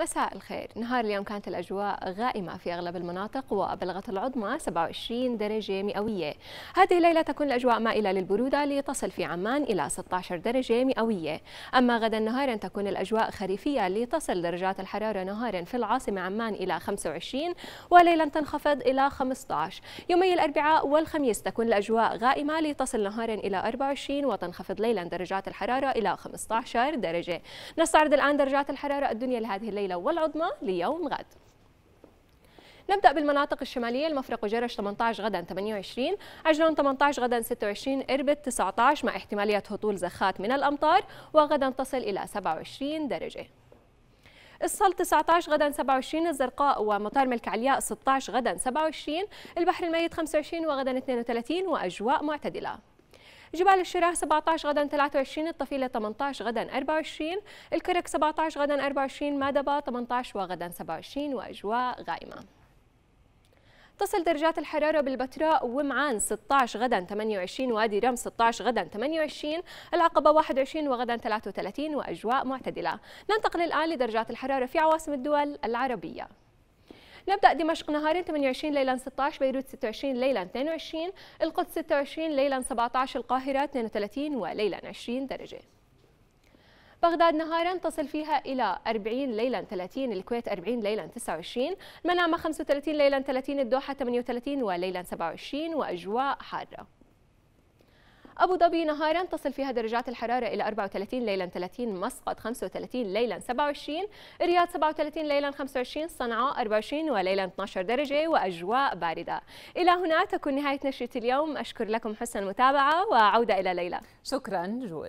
مساء الخير نهار اليوم كانت الأجواء غائمة في أغلب المناطق وبلغت العظمى 27 درجة مئوية هذه الليلة تكون الأجواء مائلة للبرودة لتصل في عمان إلى 16 درجة مئوية أما غدا نهارا تكون الأجواء خريفية لتصل درجات الحرارة نهارا في العاصمة عمان إلى 25 وليلا تنخفض إلى 15 يومي الأربعاء والخميس تكون الأجواء غائمة لتصل نهارا إلى 24 وتنخفض ليلا درجات الحرارة إلى 15 درجة نستعرض الآن درجات الحرارة الدنيا لهذه الليلة الثقيلة والعظمى ليوم غد نبدا بالمناطق الشماليه المفرق وجرش 18 غدا 28 عجلون 18 غدا 26 اربد 19 مع احتماليه هطول زخات من الامطار وغدا تصل الى 27 درجه الصل 19 غدا 27 الزرقاء ومطار ملك علياء 16 غدا 27 البحر الميت 25 وغدا 32 واجواء معتدله جبال الشراه 17 غدا 23 الطفيلة 18 غدا 24 الكرك 17 غدا 24 مادبا 18 وغدا 27 وأجواء غائمة تصل درجات الحرارة بالبتراء ومعان 16 غدا 28 وادي رم 16 غدا 28 العقبة 21 وغدا 33 وأجواء معتدلة ننتقل الآن لدرجات الحرارة في عواصم الدول العربية نبدأ دمشق نهارين 28 ليلا 16 بيروت 26 ليلا 22 القدس 26 ليلا 17 القاهرة 32 وليلا 20 درجة بغداد نهارا تصل فيها إلى 40 ليلا 30 الكويت 40 ليلا 29 المنامة 35 ليلا 30 الدوحة 38 وليلا 27 وأجواء حارة أبو ظبي نهارا تصل فيها درجات الحرارة إلى 34 ليلا 30 مسقط 35 ليلا 27 الرياض 37 ليلا 25 صنعاء 24 وليلا 12 درجة وأجواء باردة إلى هنا تكون نهاية نشرة اليوم أشكر لكم حسن المتابعة وعودة إلى ليلى شكرا جود